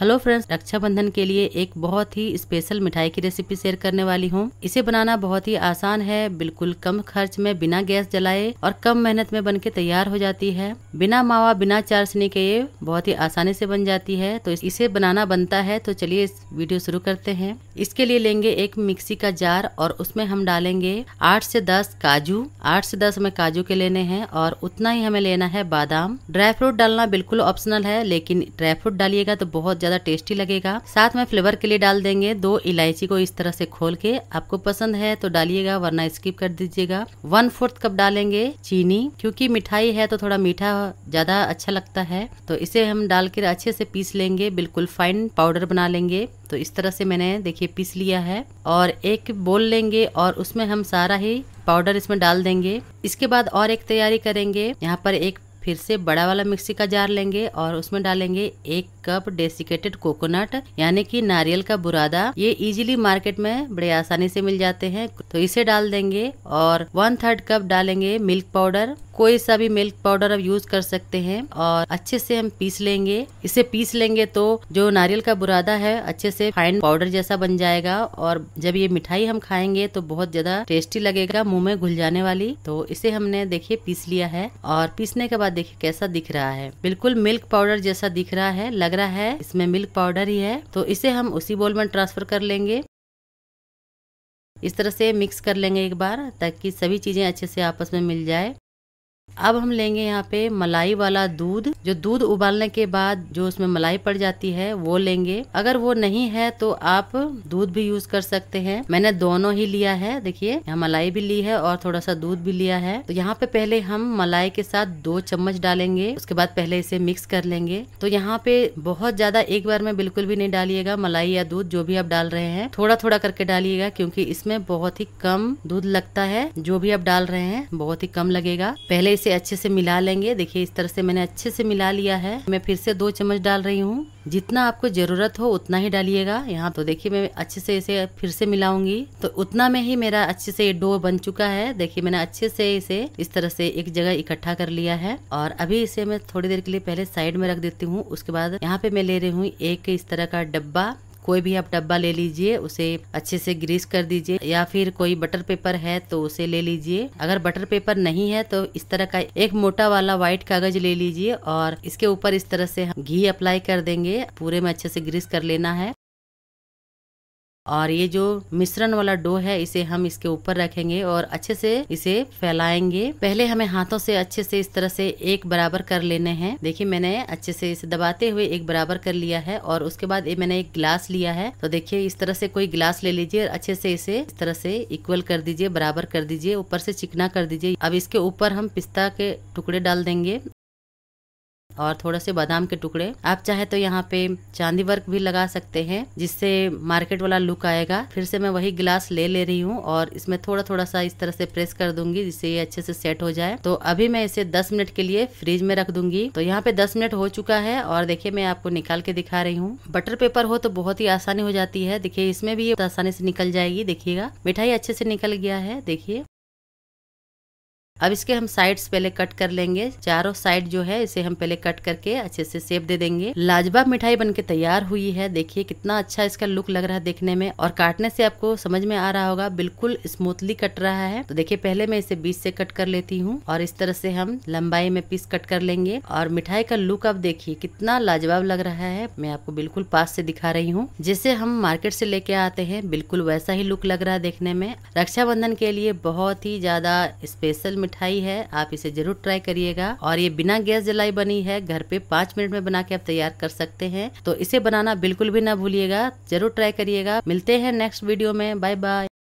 hello friends Rakshabandhan के लिए एक बहुत ही स्पेशल मिठाई की रेसिपी शेयर करने वाली हूँ इसे बनाना बहुत ही आसान है बिल्कुल कम खर्च में बिना गैस जलाए और कम मेहनत में बनके तैयार हो जाती है बिना मावा बिना चाशनी के ये बहुत ही आसानी से बन जाती है तो इसे बनाना बनता है तो चलिए इस वीडियो शुरू करते हैं इसके लिए लेंगे एक मिक्सी का जार और उसमें हम डालेंगे आठ से दस काजू आठ से दस हमें काजू के लेने हैं और उतना ही हमें लेना है बादाम ड्राई फ्रूट डालना बिल्कुल ऑप्शनल है लेकिन ड्राई फ्रूट डालिएगा तो बहुत ज्यादा टेस्टी लगेगा साथ में फ्लेवर के लिए डाल देंगे दो इलायची को इस तरह से खोल के आपको पसंद है तो डालिएगा वरना स्किप कर दीजिएगा वन फोर्थ कप डालेंगे चीनी क्योंकि मिठाई है तो थोड़ा मीठा ज्यादा अच्छा लगता है तो इसे हम डाल के अच्छे से पीस लेंगे बिल्कुल फाइन पाउडर बना लेंगे तो इस तरह से मैंने देखिए पीस लिया है और एक बोल लेंगे और उसमें हम सारा ही पाउडर इसमें डाल देंगे इसके बाद और एक तैयारी करेंगे यहाँ पर एक फिर से बड़ा वाला मिक्सी का जार लेंगे और उसमें डालेंगे एक कप डेसिकेटेड कोकोनट यानी कि नारियल का बुरादा ये इजीली मार्केट में बड़े आसानी से मिल जाते हैं तो इसे डाल देंगे और वन थर्ड कप डालेंगे मिल्क पाउडर कोई सा भी मिल्क पाउडर आप यूज कर सकते हैं और अच्छे से हम पीस लेंगे इसे पीस लेंगे तो जो नारियल का बुरादा है अच्छे से फाइन पाउडर जैसा बन जाएगा और जब ये मिठाई हम खाएंगे तो बहुत ज्यादा टेस्टी लगेगा मुंह में घुल जाने वाली तो इसे हमने देखिए पीस लिया है और पीसने के बाद देखिए कैसा दिख रहा है बिल्कुल मिल्क पाउडर जैसा दिख रहा है लग रहा है इसमें मिल्क पाउडर ही है तो इसे हम उसी बोल में ट्रांसफर कर लेंगे इस तरह से मिक्स कर लेंगे एक बार ताकि सभी चीज़ें अच्छे से आपस में मिल जाए अब हम लेंगे यहाँ पे मलाई वाला दूध जो दूध उबालने के बाद जो उसमें मलाई पड़ जाती है वो लेंगे अगर वो नहीं है तो आप दूध भी यूज कर सकते हैं मैंने दोनों ही लिया है देखिए यहाँ मलाई भी ली है और थोड़ा सा दूध भी लिया है तो यहाँ पे पहले हम मलाई के साथ दो चम्मच डालेंगे उसके बाद पहले इसे मिक्स कर लेंगे तो यहाँ पे बहुत ज्यादा एक बार में बिल्कुल भी नहीं डालिएगा मलाई या दूध जो भी आप डाल रहे हैं थोड़ा थोड़ा करके डालिएगा क्योंकि इसमें बहुत ही कम दूध लगता है जो भी आप डाल रहे हैं बहुत ही कम लगेगा पहले इसे अच्छे से मिला लेंगे देखिए इस तरह से मैंने अच्छे से मिला लिया है मैं फिर से दो चम्मच डाल रही हूँ जितना आपको जरूरत हो उतना ही डालिएगा यहाँ तो देखिए मैं अच्छे से इसे फिर से मिलाऊंगी तो उतना में ही मेरा अच्छे से डो बन चुका है देखिए मैंने अच्छे से इसे इस तरह से एक जगह इकट्ठा कर लिया है और अभी इसे मैं थोड़ी देर के लिए पहले साइड में रख देती हूँ उसके बाद यहाँ पे मैं ले रही हूँ एक इस तरह का डब्बा कोई भी आप डब्बा ले लीजिए उसे अच्छे से ग्रीस कर दीजिए या फिर कोई बटर पेपर है तो उसे ले लीजिए अगर बटर पेपर नहीं है तो इस तरह का एक मोटा वाला व्हाइट कागज ले लीजिए और इसके ऊपर इस तरह से घी अप्लाई कर देंगे पूरे में अच्छे से ग्रीस कर लेना है और ये जो मिश्रण वाला डो है इसे हम इसके ऊपर रखेंगे और अच्छे से इसे फैलाएंगे पहले हमें हाथों से अच्छे से इस तरह से एक बराबर कर लेने हैं देखिए मैंने अच्छे से इसे दबाते हुए एक बराबर कर लिया है और उसके बाद ये मैंने एक गिलास लिया है तो देखिए इस तरह से कोई गिलास ले लीजिए और अच्छे से इसे इस तरह से इक्वल कर दीजिए बराबर कर दीजिए ऊपर से चिकना कर दीजिए अब इसके ऊपर हम पिस्ता के टुकड़े डाल देंगे और थोड़ा से बादाम के टुकड़े आप चाहे तो यहाँ पे चांदी वर्क भी लगा सकते हैं जिससे मार्केट वाला लुक आएगा फिर से मैं वही गिलास ले ले रही हूँ और इसमें थोड़ा थोड़ा सा इस तरह से प्रेस कर दूंगी जिससे ये अच्छे से सेट हो जाए तो अभी मैं इसे दस मिनट के लिए फ्रिज में रख दूंगी तो यहाँ पे दस मिनट हो चुका है और देखिये मैं आपको निकाल के दिखा रही हूँ बटर पेपर हो तो बहुत ही आसानी हो जाती है देखिये इसमें भी आसानी से निकल जाएगी देखिएगा मिठाई अच्छे से निकल गया है देखिए अब इसके हम साइड्स पहले कट कर लेंगे चारों साइड जो है इसे हम पहले कट करके अच्छे से सेप दे देंगे लाजवाब मिठाई बन के तैयार हुई है देखिए कितना अच्छा इसका लुक लग रहा है देखने में और काटने से आपको समझ में आ रहा होगा बिल्कुल स्मूथली कट रहा है तो देखिए पहले मैं इसे बीच से कट कर लेती हूँ और इस तरह से हम लंबाई में पीस कट कर लेंगे और मिठाई का लुक अब देखिए कितना लाजवाब लग रहा है मैं आपको बिल्कुल पास से दिखा रही हूँ जैसे हम मार्केट से लेके आते हैं बिल्कुल वैसा ही लुक लग रहा है देखने में रक्षाबंधन के लिए बहुत ही ज्यादा स्पेशल मिठाई है आप इसे जरूर ट्राई करिएगा और ये बिना गैस जलाई बनी है घर पे पांच मिनट में बना के आप तैयार कर सकते हैं तो इसे बनाना बिल्कुल भी ना भूलिएगा जरूर ट्राई करिएगा मिलते हैं नेक्स्ट वीडियो में बाय बाय